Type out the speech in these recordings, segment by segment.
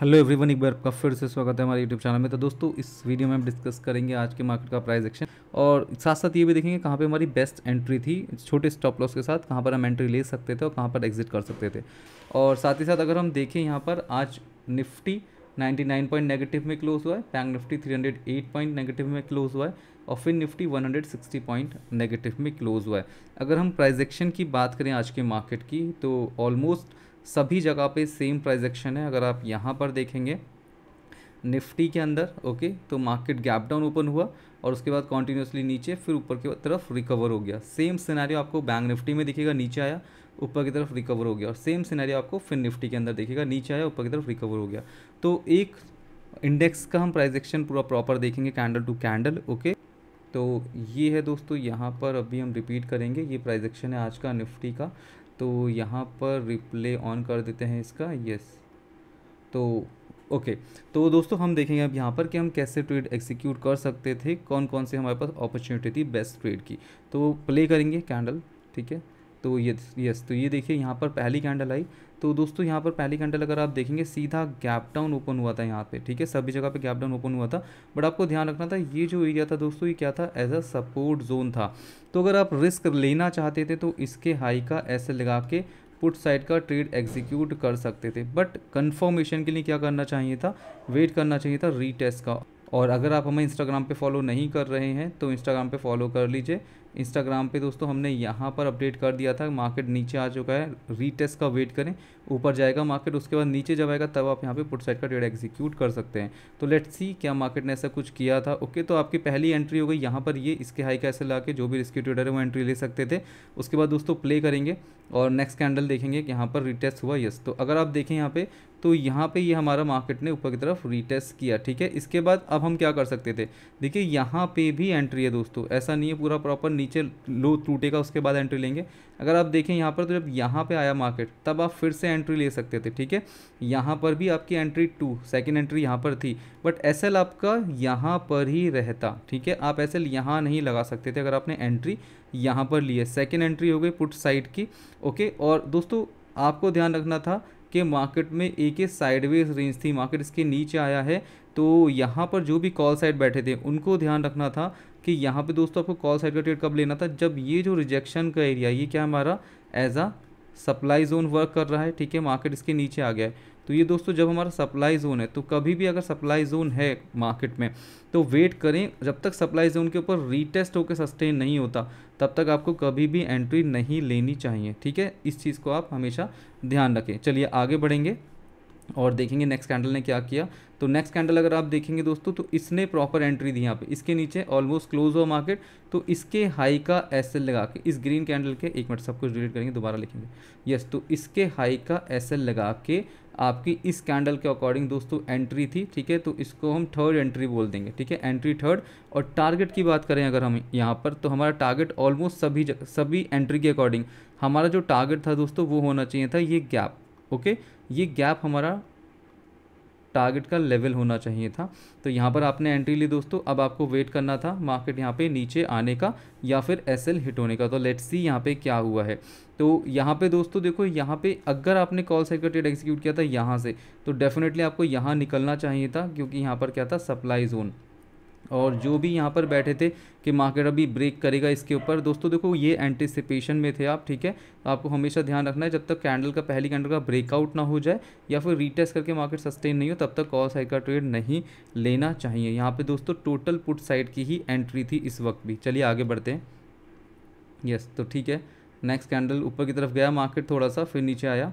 hello everyone एक बार आपका फिर से स्वागत है हमारे यूट्यूब चैनल में तो दोस्तों इस वीडियो में हम डिस्कस करेंगे आज के मार्केट का प्राइस एक्शन और साथ साथ ये भी देखेंगे कहाँ पे हमारी बेस्ट एंट्री थी छोटे स्टॉप लॉस के साथ कहाँ पर हम एंट्री ले सकते थे और कहाँ पर एग्जिट कर सकते थे और साथ ही साथ अगर हम देखें यहाँ पर आज निफ्टी नाइन पॉइंट नेगेटिव में क्लोज हुआ है bank Nifty eight point negative में क्लोज हुआ है और फिर निफ्टी 160 पॉइंट नेगेटिव में क्लोज हुआ है अगर हम प्राइजेक्शन की बात करें आज के मार्केट की तो ऑलमोस्ट सभी जगह पे सेम प्राइस एक्शन है अगर आप यहाँ पर देखेंगे निफ्टी के अंदर ओके तो मार्केट गैप डाउन ओपन हुआ और उसके बाद कॉन्टीन्यूसली नीचे फिर ऊपर की तरफ रिकवर हो गया सेम सिनेरियो आपको बैंक निफ्टी में दिखेगा नीचे आया ऊपर की तरफ रिकवर हो गया और सेम सिनेरियो आपको फिर निफ्टी के अंदर देखेगा नीचे आया ऊपर की तरफ रिकवर हो गया तो एक इंडेक्स का हम प्राइजेक्शन एक्शन पूरा प्रॉपर देखेंगे कैंडल टू कैंडल ओके तो ये है दोस्तों यहाँ पर अभी हम रिपीट करेंगे ये प्राइजेक्शन है आज का निफ्टी का तो यहाँ पर रिप्ले ऑन कर देते हैं इसका यस तो ओके तो दोस्तों हम देखेंगे अब यहाँ पर कि हम कैसे ट्रेड एक्सिक्यूट कर सकते थे कौन कौन से हमारे पास अपॉर्चुनिटी थी बेस्ट ट्रेड की तो प्ले करेंगे कैंडल ठीक है तो ये यस तो ये देखिए यहाँ पर पहली कैंडल आई तो दोस्तों यहाँ पर पहली कैंडल अगर आप देखेंगे सीधा गैप डाउन ओपन हुआ था यहाँ पे ठीक है सभी जगह पे गैप डाउन ओपन हुआ था बट आपको ध्यान रखना था ये जो एरिया था दोस्तों ये क्या था एज अ सपोर्ट जोन था तो अगर आप रिस्क लेना चाहते थे तो इसके हाई का ऐसे लगा के पुट साइड का ट्रेड एग्जीक्यूट कर सकते थे बट कंफर्मेशन के लिए क्या करना चाहिए था वेट करना चाहिए था रीटेस्ट का और अगर आप हमें इंस्टाग्राम पे फॉलो नहीं कर रहे हैं तो इंस्टाग्राम पे फॉलो कर लीजिए इंस्टाग्राम पे दोस्तों हमने यहाँ पर अपडेट कर दिया था मार्केट नीचे आ चुका है रीटेस्ट का वेट करें ऊपर जाएगा मार्केट उसके बाद नीचे जब आएगा तब आप यहाँ पे पुट साइड का ट्रेड एग्जीक्यूट कर सकते हैं तो लेट्स सी क्या मार्केट ने ऐसा कुछ किया था ओके तो आपकी पहली एंट्री हो गई यहाँ पर ये इसके हाई कैसे ला के जो भी रिस्की ट्रेडर है वो एंट्री ले सकते थे उसके बाद दोस्तों प्ले करेंगे और नेक्स्ट कैंडल देखेंगे कि यहाँ पर रिटेस्ट हुआ यस तो अगर आप देखें यहाँ पे तो यहाँ पे ये यह हमारा मार्केट ने ऊपर की तरफ रीटेस्ट किया ठीक है इसके बाद अब हम क्या कर सकते थे देखिए यहाँ पे भी एंट्री है दोस्तों ऐसा नहीं है पूरा प्रॉपर नीचे लो टूटेगा उसके बाद एंट्री लेंगे अगर आप देखें यहाँ पर तो जब यहाँ पे आया मार्केट तब आप फिर से एंट्री ले सकते थे ठीक है यहाँ पर भी आपकी एंट्री टू सेकेंड एंट्री यहाँ पर थी बट एस आपका यहाँ पर ही रहता ठीक है आप एस यहाँ नहीं लगा सकते थे अगर आपने एंट्री यहाँ पर ली है सेकेंड एंट्री हो गई पुट साइड की ओके और दोस्तों आपको ध्यान रखना था कि मार्केट में एक ही साइडवेज रेंज थी मार्केट इसके नीचे आया है तो यहाँ पर जो भी कॉल साइड बैठे थे उनको ध्यान रखना था कि यहाँ पे दोस्तों आपको कॉल साइड का ट्रेड कब लेना था जब ये जो रिजेक्शन का एरिया ये क्या हमारा as a supply zone work कर रहा है ठीक है मार्केट इसके नीचे आ गया है तो ये दोस्तों जब हमारा सप्लाई जोन है तो कभी भी अगर सप्लाई जोन है मार्केट में तो वेट करें जब तक सप्लाई जोन के ऊपर रीटेस्ट होकर सस्टेन नहीं होता तब तक आपको कभी भी एंट्री नहीं लेनी चाहिए ठीक है इस चीज़ को आप हमेशा ध्यान रखें चलिए आगे बढ़ेंगे और देखेंगे नेक्स्ट कैंडल ने क्या किया तो नेक्स्ट कैंडल अगर आप देखेंगे दोस्तों तो इसने प्रॉपर एंट्री दी यहाँ पे इसके नीचे ऑलमोस्ट क्लोज हुआ मार्केट तो इसके हाई का एस लगा के इस ग्रीन कैंडल के एक मिनट सब कुछ डिलीट करेंगे दोबारा लिखेंगे यस तो इसके हाई का एस लगा के आपकी इस कैंडल के अकॉर्डिंग दोस्तों एंट्री थी ठीक है तो इसको हम थर्ड एंट्री बोल देंगे ठीक है एंट्री थर्ड और टारगेट की बात करें अगर हम यहाँ पर तो हमारा टारगेट ऑलमोस्ट सभी सभी एंट्री के अकॉर्डिंग हमारा जो टारगेट था दोस्तों वो होना चाहिए था ये गैप ओके ये गैप हमारा टारगेट का लेवल होना चाहिए था तो यहाँ पर आपने एंट्री ली दोस्तों अब आपको वेट करना था मार्केट यहाँ पे नीचे आने का या फिर एस हिट होने का तो लेट्स सी यहाँ पे क्या हुआ है तो यहाँ पे दोस्तों देखो यहाँ पे अगर आपने कॉल साइड ट्रेड एग्जीक्यूट किया था यहाँ से तो डेफिनेटली आपको यहाँ निकलना चाहिए था क्योंकि यहाँ पर क्या था सप्लाई जोन और जो भी यहाँ पर बैठे थे कि मार्केट अभी ब्रेक करेगा इसके ऊपर दोस्तों देखो ये एंटिसिपेशन में थे आप ठीक है आपको हमेशा ध्यान रखना है जब तक कैंडल का पहली कैंडल का ब्रेकआउट ना हो जाए या फिर रीटेस्ट करके मार्केट सस्टेन नहीं हो तब तक कॉल साइड का ट्रेड नहीं लेना चाहिए यहाँ पे दोस्तों टोटल पुट साइड की ही एंट्री थी इस वक्त भी चलिए आगे बढ़ते हैं यस तो ठीक है नेक्स्ट कैंडल ऊपर की तरफ गया मार्केट थोड़ा सा फिर नीचे आया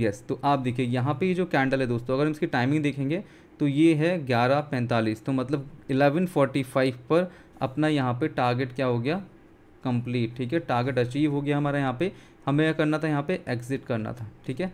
यस तो आप देखिए यहाँ पे ये जो कैंडल है दोस्तों अगर हम इसकी टाइमिंग देखेंगे तो ये है ग्यारह पैंतालीस तो मतलब एलेवन फोर्टी फाइव पर अपना यहाँ पे टारगेट क्या हो गया कंप्लीट ठीक है टारगेट अचीव हो गया हमारा यहाँ पे हमें क्या करना था यहाँ पे एग्जिट करना था ठीक है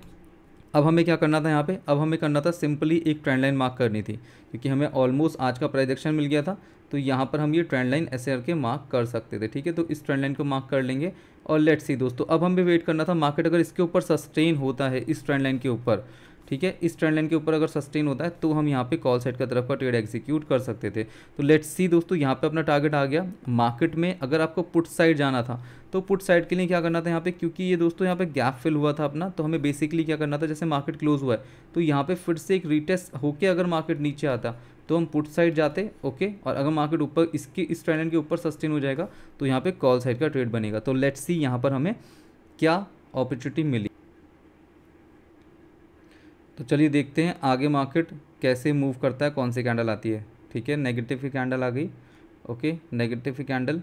अब हमें क्या करना था यहाँ पे अब हमें करना था सिंपली एक ट्रेंड लाइन मार्क करनी थी क्योंकि हमें ऑलमोस्ट आज का प्रोजेक्शन मिल गया था तो यहाँ पर हम ये ट्रेंड लाइन ऐसे करके मार्क कर सकते थे ठीक है तो इस ट्रेंड लाइन को मार्क कर लेंगे और लेट्स सी दोस्तों अब हमें वेट करना था मार्केट अगर इसके ऊपर सस्टेन होता है इस ट्रेंड लाइन के ऊपर ठीक है इस ट्रेंड लाइन के ऊपर अगर सस्टेन होता है तो हम यहाँ पे कॉल साइड का तरफ का ट्रेड एग्जीक्यूट कर सकते थे तो लेट्स सी दोस्तों यहाँ पे अपना टारगेट आ गया मार्केट में अगर आपको पुट साइड जाना था तो पुट साइड के लिए क्या करना था यहाँ पे क्योंकि ये दोस्तों यहाँ पे गैप फिल हुआ था अपना तो हमें बेसिकली क्या करना था जैसे मार्केट क्लोज हुआ है तो यहाँ पर फिर से एक रिटेस्ट होकर अगर मार्केट नीचे आता तो हम पुट साइड जाते ओके और अगर मार्केट ऊपर इसके इस ट्रेंड के ऊपर सस्टेन हो जाएगा तो यहाँ पर कॉल साइड का ट्रेड बनेगा तो लेट्स सी यहाँ पर हमें क्या अपॉर्चुनिटी मिली तो चलिए देखते हैं आगे मार्केट कैसे मूव करता है कौन सी कैंडल आती है ठीक है नेगेटिव की कैंडल आ गई ओके नेगेटिव की कैंडल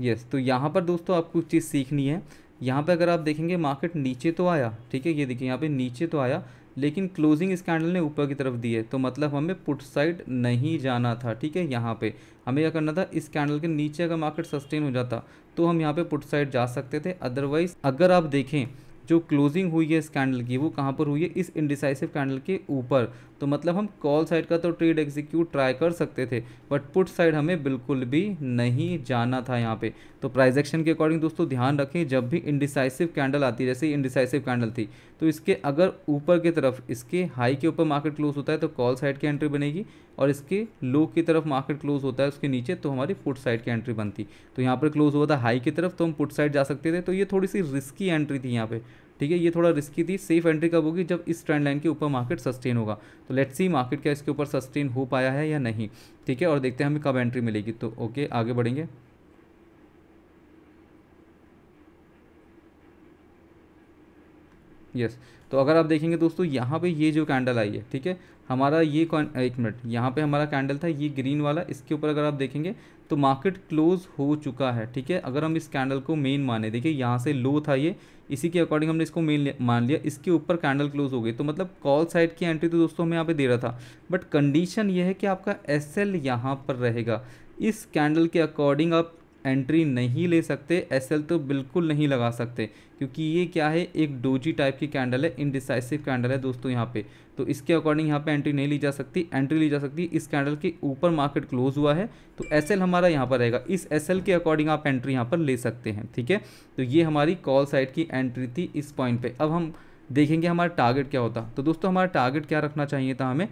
यस तो यहाँ पर दोस्तों आपको चीज़ सीखनी है यहाँ पर अगर आप देखेंगे मार्केट नीचे तो आया ठीक है ये देखिए यहाँ पे नीचे तो आया लेकिन क्लोजिंग इस कैंडल ने ऊपर की तरफ दी है तो मतलब हमें पुट साइड नहीं जाना था ठीक है यहाँ पे हमें क्या करना था इस कैंडल के नीचे अगर मार्केट सस्टेन हो जाता तो हम यहाँ पे पुट साइड जा सकते थे अदरवाइज अगर आप देखें जो क्लोजिंग हुई है इस कैंडल की वो कहाँ पर हुई है इस इंडिसाइसिव कैंडल के ऊपर तो मतलब हम कॉल साइड का तो ट्रेड एग्जीक्यूट ट्राई कर सकते थे बट पुट साइड हमें बिल्कुल भी नहीं जाना था यहाँ पे तो प्राइज एक्शन के अकॉर्डिंग दोस्तों ध्यान रखें जब भी इंडिसाइसिव कैंडल आती है जैसे इंडिसाइसिव कैंडल थी तो इसके अगर ऊपर की तरफ इसके हाई के ऊपर मार्केट क्लोज होता है तो कॉल साइड की एंट्री बनेगी और इसके लो की तरफ मार्केट क्लोज होता है उसके नीचे तो हमारी पुट साइड की एंट्री बनती तो यहाँ पर क्लोज हुआ था हाई की तरफ तो हम पुट साइड जा सकते थे तो ये थोड़ी सी रिस्की एंट्री थी यहाँ पर ठीक है ये थोड़ा रिस्की थी सेफ एंट्री कब होगी जब इस ट्रेंड लाइन के ऊपर मार्केट सस्टेन होगा तो लेट्स सी मार्केट क्या इसके ऊपर सस्टेन हो पाया है या नहीं ठीक है और देखते हैं हमें कब एंट्री मिलेगी तो ओके आगे बढ़ेंगे यस तो अगर आप देखेंगे दोस्तों यहाँ पे ये जो कैंडल आई है ठीक है हमारा ये एक मिनट यहाँ पे हमारा कैंडल था ये ग्रीन वाला इसके ऊपर अगर आप देखेंगे तो मार्केट क्लोज हो चुका है ठीक है अगर हम इस कैंडल को मेन माने देखिए यहाँ से लो था ये इसी के अकॉर्डिंग हमने इसको मेन मान लिया इसके ऊपर कैंडल क्लोज हो गई तो मतलब कॉल साइड की एंट्री तो दोस्तों हमें यहाँ पर दे रहा था बट कंडीशन ये है कि आपका एस एल यहाँ पर रहेगा इस कैंडल के अकॉर्डिंग आप एंट्री नहीं ले सकते एस तो बिल्कुल नहीं लगा सकते क्योंकि ये क्या है एक डोजी टाइप की कैंडल है इनडिसाइसिव कैंडल है दोस्तों यहाँ पे तो इसके अकॉर्डिंग यहाँ पे एंट्री नहीं ली जा सकती एंट्री ली जा सकती इस कैंडल के ऊपर मार्केट क्लोज हुआ है तो एस हमारा यहाँ पर रहेगा इस एस के अकॉर्डिंग आप एंट्री यहाँ पर ले सकते हैं ठीक है तो ये हमारी कॉल साइड की एंट्री थी इस पॉइंट पर अब हम देखेंगे हमारा टारगेट क्या होता तो दोस्तों हमारा टारगेट क्या रखना चाहिए था हमें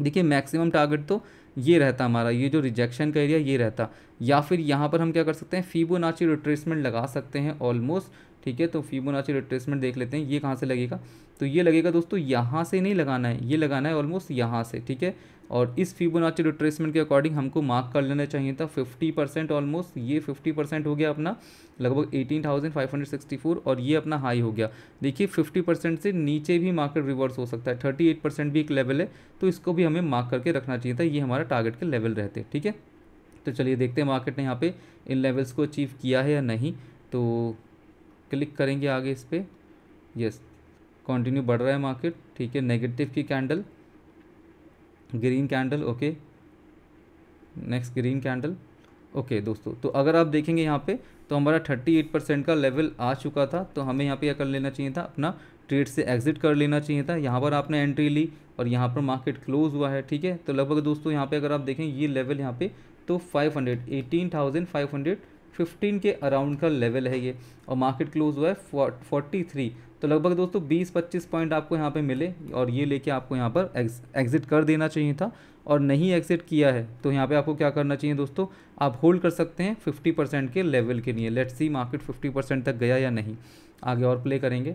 देखिए मैक्सिमम टारगेट तो ये रहता हमारा ये जो रिजेक्शन का एरिया ये रहता या फिर यहाँ पर हम क्या कर सकते हैं फीबोनाची रिट्रेसमेंट लगा सकते हैं ऑलमोस्ट ठीक है तो फीबोनाची रिट्रेसमेंट देख लेते हैं ये कहाँ से लगेगा तो ये लगेगा दोस्तों यहाँ से नहीं लगाना है ये लगाना है ऑलमोस्ट यहाँ से ठीक है और इस फीबोनाची रिट्रेसमेंट के अकॉर्डिंग हमको मार्क कर लेना चाहिए था फिफ्टी परसेंट ऑलमोस्ट ये फिफ्टी परसेंट हो गया अपना लगभग eighteen thousand five hundred sixty four और ये अपना हाई हो गया देखिए फिफ्टी परसेंट से नीचे भी मार्केट रिवर्स हो सकता है थर्टी एट परसेंट भी एक लेवल है तो इसको भी हमें मार्क करके रखना चाहिए था ये हमारा टारगेट के लेवल रहते ठीक है तो चलिए देखते हैं मार्केट ने यहाँ पे इन लेवल्स को अचीव किया है या नहीं तो क्लिक करेंगे आगे इस पर यस कंटिन्यू बढ़ रहा है मार्केट ठीक है नेगेटिव की candle green candle okay next green candle okay दोस्तों तो अगर आप देखेंगे यहाँ पे तो हमारा 38 परसेंट का लेवल आ चुका था तो हमें यहाँ पे यह कर लेना चाहिए था अपना ट्रेड से एग्जिट कर लेना चाहिए था यहाँ पर आपने एंट्री ली और यहाँ पर मार्केट क्लोज हुआ है ठीक है तो लगभग दोस्तों यहाँ पे अगर आप देखें ये लेवल यहाँ पे तो 500 18,515 के अराउंड का लेवल है ये और मार्केट क्लोज हुआ है 43 तो लगभग दोस्तों 20-25 पॉइंट आपको यहाँ पे मिले और ये लेके आपको यहाँ पर एग्ज़िट कर देना चाहिए था और नहीं एग्ज़िट किया है तो यहाँ पे आपको क्या करना चाहिए दोस्तों आप होल्ड कर सकते हैं फिफ्टी परसेंट के लेवल के लिए let's see market fifty percent तक गया या नहीं आगे और प्ले करेंगे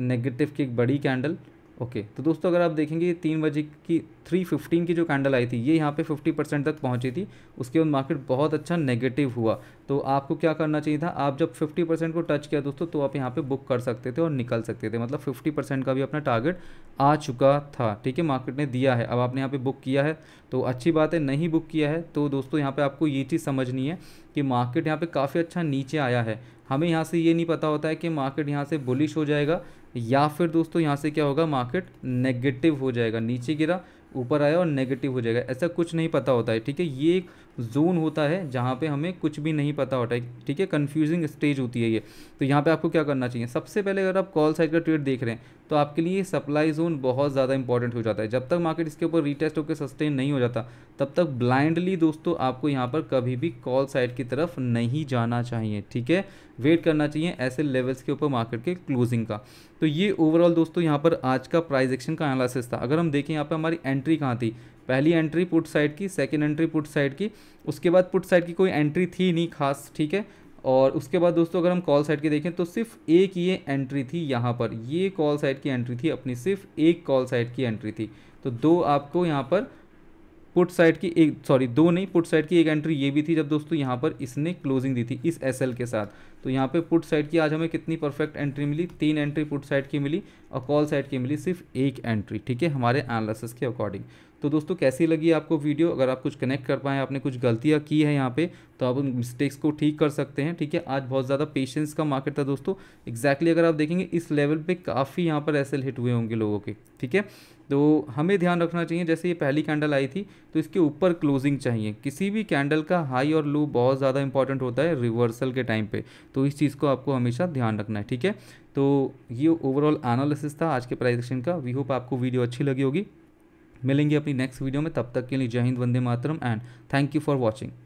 नेगेटिव की एक बड़ी कैंडल ओके तो दोस्तों अगर आप देखेंगे तीन बजे की थ्री फिफ्टीन की जो कैंडल आई थी ये यहाँ पे फिफ्टी परसेंट तक पहुँची थी उसके बाद मार्केट बहुत अच्छा नेगेटिव हुआ तो आपको क्या करना चाहिए था आप जब फिफ्टी परसेंट को टच किया दोस्तों तो आप यहाँ पे बुक कर सकते थे और निकल सकते थे मतलब फिफ्टी परसेंट का भी अपना टारगेट आ चुका था ठीक है मार्केट ने दिया है अब आपने यहाँ पर बुक किया है तो अच्छी बात है नहीं बुक किया है तो दोस्तों यहाँ पर आपको ये चीज़ समझनी है कि मार्केट यहाँ पर काफ़ी अच्छा नीचे आया है हमें यहाँ से ये नहीं पता होता है कि मार्केट यहाँ से बुलिश हो जाएगा या फिर दोस्तों यहाँ से क्या होगा मार्केट नेगेटिव हो जाएगा नीचे गिरा ऊपर आया और नेगेटिव हो जाएगा ऐसा कुछ नहीं पता होता है ठीक है ये एक जोन होता है जहाँ पे हमें कुछ भी नहीं पता होता है ठीक है कन्फ्यूजिंग स्टेज होती है ये तो यहाँ पे आपको क्या करना चाहिए सबसे पहले अगर आप कॉल साइड का ट्रेड देख रहे हैं तो आपके लिए सप्लाई जोन बहुत ज़्यादा इंपॉर्टेंट हो जाता है जब तक मार्केट इसके ऊपर रिटेस्ट होकर सस्टेन नहीं हो जाता तब तक ब्लाइंडली दोस्तों आपको यहाँ पर कभी भी कॉल साइड की तरफ नहीं जाना चाहिए ठीक है वेट करना चाहिए ऐसे लेवल्स के ऊपर मार्केट के क्लोजिंग का तो ये ओवरऑल दोस्तों यहाँ पर आज का प्राइजेक्शन का एनालिसिस था अगर हम देखें यहाँ पर हमारी एंट्री कहाँ थी पहली एंट्री पुट साइड की सेकेंड एंट्री पुट साइड की उसके बाद पुट साइड की कोई एंट्री थी नहीं खास ठीक है और उसके बाद दोस्तों अगर हम कॉल साइड की देखें तो सिर्फ एक ये एंट्री थी यहाँ पर ये कॉल साइड की एंट्री थी अपनी सिर्फ एक कॉल साइड की एंट्री थी तो दो आपको यहाँ पर पुट साइड की एक सॉरी दो नहीं पुट साइड की एक एंट्री ये भी थी जब दोस्तों यहाँ पर इसने क्लोजिंग दी थी इस एस के साथ तो यहाँ पे पुट साइड की आज हमें कितनी परफेक्ट एंट्री मिली तीन एंट्री पुट साइड की मिली और कॉल साइड की मिली सिर्फ एक एंट्री ठीक है हमारे एनालिसिस के अकॉर्डिंग तो दोस्तों कैसी लगी आपको वीडियो अगर आप कुछ कनेक्ट कर पाएँ आपने कुछ गलतियाँ की है यहाँ पे तो आप उन मिस्टेक्स को ठीक कर सकते हैं ठीक है आज बहुत ज़्यादा पेशेंस का मार्केट था दोस्तों एग्जैक्टली exactly अगर आप देखेंगे इस लेवल पर काफ़ी यहाँ पर ऐसे हिट हुए होंगे लोगों के ठीक है तो हमें ध्यान रखना चाहिए जैसे ये पहली कैंडल आई थी तो इसके ऊपर क्लोजिंग चाहिए किसी भी कैंडल का हाई और लो बहुत ज़्यादा इंपॉर्टेंट होता है रिवर्सल के टाइम पे तो इस चीज़ को आपको हमेशा ध्यान रखना है ठीक है तो ये ओवरऑल एनालिसिस था आज के प्राइजेक्शन का वी होप आपको वीडियो अच्छी लगी होगी मिलेंगे अपनी नेक्स्ट वीडियो में तब तक के लिए जय हिंद वंदे मातरम and thank you for watching